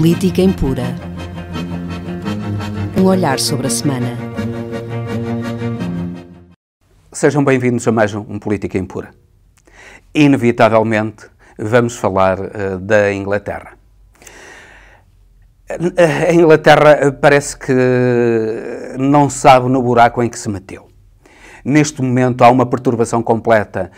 Política Impura. Um olhar sobre a semana. Sejam bem-vindos a mais um Política Impura. Inevitavelmente vamos falar uh, da Inglaterra. Eh, a Inglaterra eh, parece que não sabe no buraco em que se meteu. Neste momento há uma perturbação completa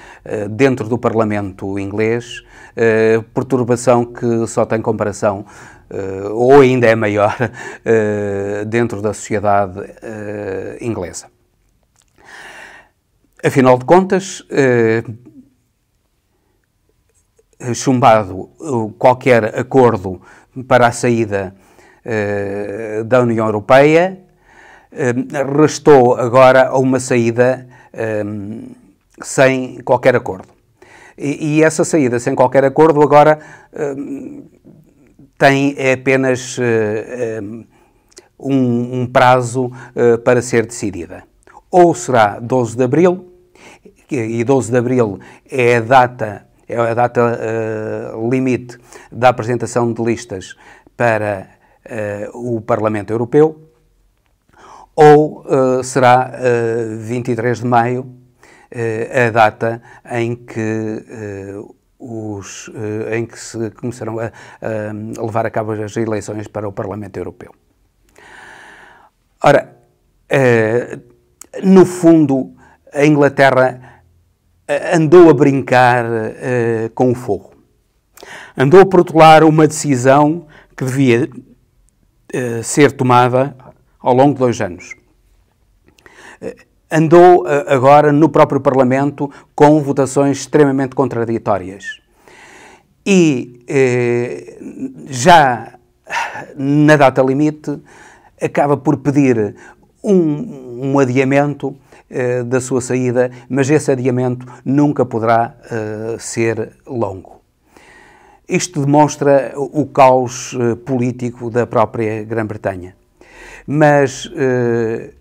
dentro do Parlamento inglês eh, perturbação que só tem comparação uh, ou ainda é maior uh, dentro da sociedade inglesa. Afinal de contas, chumbado qualquer acordo para a saída da União Europeia, restou agora a uma saída sem qualquer acordo. E, e essa saída sem qualquer acordo agora hum, tem é apenas eh, hum, um, um, prazo eh, para ser decidida. Ou será 12 de abril, e 12 de abril é a data, é a data eh, limite da apresentação de listas para o Parlamento Europeu, ou será 23 de maio eh, a data em que eh, os, eh, em que se começaram a, a levar a cabo as eleições para o Parlamento Europeu. Ora, no fundo, a Inglaterra andou a brincar com o fogo. Andou a protelar uma decisão que devia ser tomada ao longo de dois anos andou eh, agora no próprio Parlamento com votações extremamente contraditórias. E eh, já na data limite acaba por pedir um, um adiamento eh, da sua saída, mas esse adiamento nunca poderá eh, ser longo. Isto demonstra o caos eh, político da própria Grã-Bretanha. Mas eh,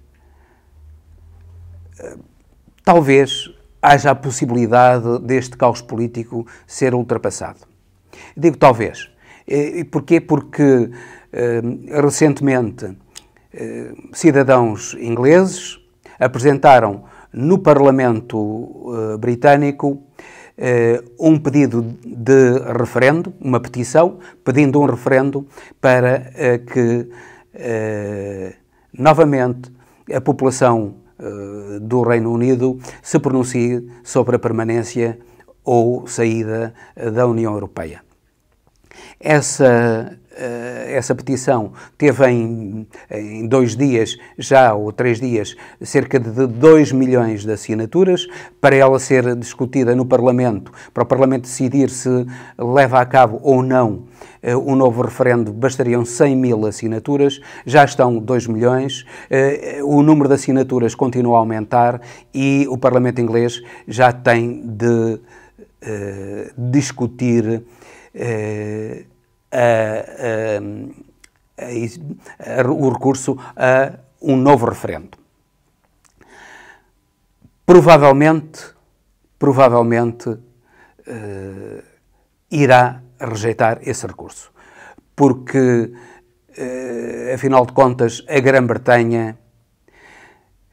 talvez haja a possibilidade deste caos político ser ultrapassado. Digo talvez. E porquê? Porque eh, recentemente eh, cidadãos ingleses apresentaram no Parlamento eh, Britânico um pedido de referendo, uma petição, pedindo um referendo para que novamente a população eh, do Reino Unido se pronuncie sobre a permanência ou saída da União Europeia. Essa eh, essa petição teve em, em, dois dias, já ou três dias, cerca de 2 milhões de assinaturas para ela ser discutida no Parlamento, para o Parlamento decidir se leva a cabo ou não um eh, novo referendo, bastariam 100 mil assinaturas, já estão 2 milhões, eh, o número de assinaturas continua a aumentar e o Parlamento inglês já tem de uh, discutir. Uh, o recurso a um novo referendo. Provavelmente, provavelmente eh, irá rejeitar esse recurso, porque, eh, afinal de contas, a Grã-Bretanha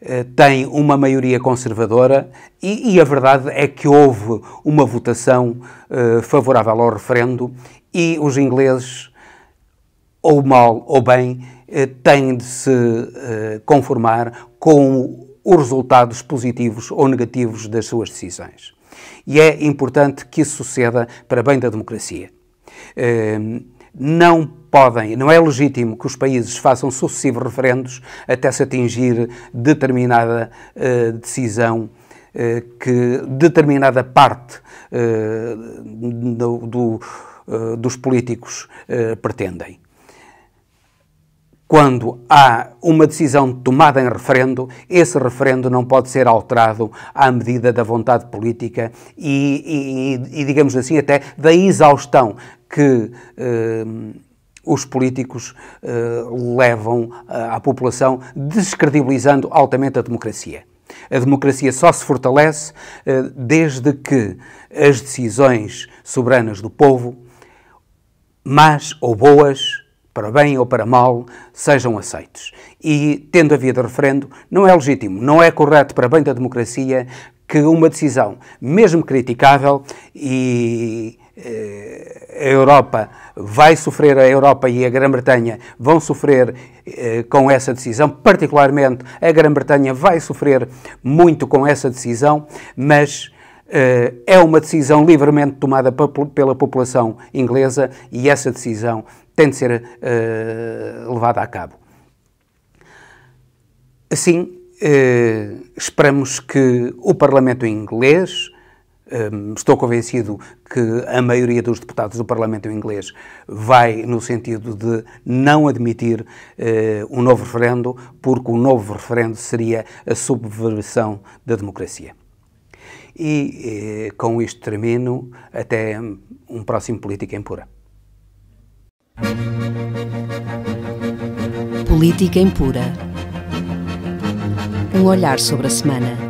eh, tem uma maioria conservadora e, e, a verdade é que houve uma votação uh, favorável ao referendo e os ingleses, ou mal ou bem, eh, têm de se eh, conformar com os resultados positivos ou negativos das suas decisões. E é importante que isso suceda para bem da democracia. Ehm, não podem, não é legítimo que os países façam sucessivos referendos até se atingir determinada eh, decisão que determinada parte do, do eh, dos políticos eh, pretendem. Quando há uma decisão tomada em referendo, esse referendo não pode ser alterado à medida da vontade política e, e, e digamos assim, até da exaustão que eh, os políticos levam à população, descredibilizando altamente a democracia. A democracia só se fortalece desde que as decisões soberanas do povo más ou boas, para bem ou para mal, sejam aceitos. E, tendo a de referendo, não é legítimo, não é correto para bem da democracia que uma decisão, mesmo criticável, e eh, a Europa vai sofrer, a Europa e a Grã-Bretanha vão sofrer eh, com essa decisão, particularmente a Grã-Bretanha vai sofrer muito com essa decisão, mas eh, é uma decisão livremente tomada pela população inglesa e essa decisão tem de ser uh, levada a cabo. Assim, uh, esperamos que o Parlamento inglês, um, estou convencido que a maioria dos deputados do Parlamento inglês vai no sentido de não admitir uh, um novo referendo, porque o um novo referendo seria a subversão da democracia. E, eh, com isto termino, até um próximo Política Impura. Política Impura. Um olhar sobre a semana.